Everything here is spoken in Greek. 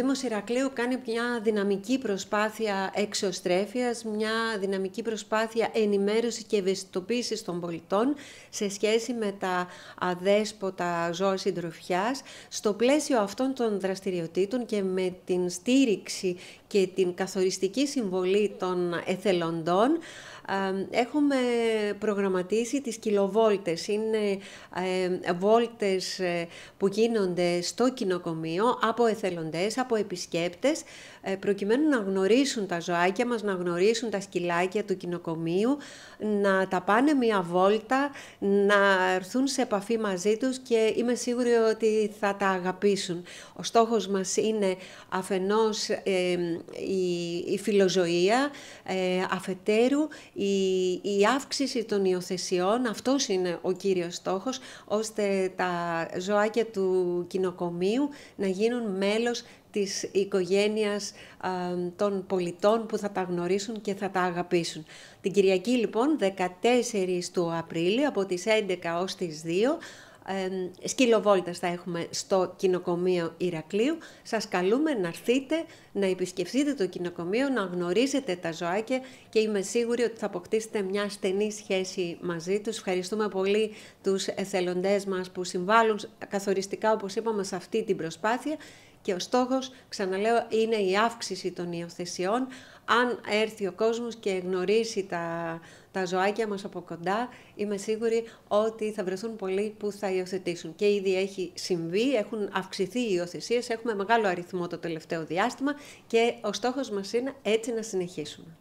Δήμος Ηρακλείου κάνει μια δυναμική προσπάθεια εξωστρέφειας, μια δυναμική προσπάθεια ενημέρωσης και ευαισθητοποίησης των πολιτών σε σχέση με τα αδέσποτα ζώα συντροφιάς. Στο πλαίσιο αυτών των δραστηριοτήτων και με την στήριξη και την καθοριστική συμβολή των εθελοντών, Έχουμε προγραμματίσει τις κιλοβόλτες. Είναι ε, βόλτες ε, που γίνονται στο κοινοκομείο από εθελοντές, από επισκέπτες, ε, προκειμένου να γνωρίσουν τα ζωάκια μας, να γνωρίσουν τα σκυλάκια του κοινοκομείου, να τα πάνε μια βόλτα, να έρθουν σε επαφή μαζί τους και είμαι σίγουρη ότι θα τα αγαπήσουν. Ο στόχος μας είναι αφενός η, η φιλοζωία, αφετέρου η, αύξηση των υιοθεσιών, αυτός είναι ο κύριος στόχος, ώστε τα ζωάκια του κοινοκομείου να γίνουν μέλος της οικογένειας των πολιτών που θα τα γνωρίσουν και θα τα αγαπήσουν. Την Κυριακή λοιπόν 14 του Απρίλη από τις 11 ως τις 2 ε, σκυλοβόλτες θα έχουμε στο κοινοκομείο Ηρακλείου. Σας καλούμε να έρθετε, να επισκεφτείτε το κοινοκομείο, να γνωρίσετε τα ζωάκια και είμαι σίγουρη ότι θα αποκτήσετε μια στενή σχέση μαζί τους. Ευχαριστούμε πολύ τους εθελοντές μας που συμβάλλουν καθοριστικά, όπως είπαμε, σε αυτή την προσπάθεια και ο στόχος, ξαναλέω, είναι η αύξηση των υιοθεσιών. Αν έρθει ο κόσμος και γνωρίσει τα, τα ζωάκια μας από κοντά, είμαι σίγουρη ότι θα βρεθούν πολλοί που θα υιοθετήσουν. Και ήδη έχει συμβεί, έχουν αυξηθεί οι υιοθεσίες, έχουμε μεγάλο αριθμό το τελευταίο διάστημα και ο στόχος μας είναι έτσι να συνεχίσουμε.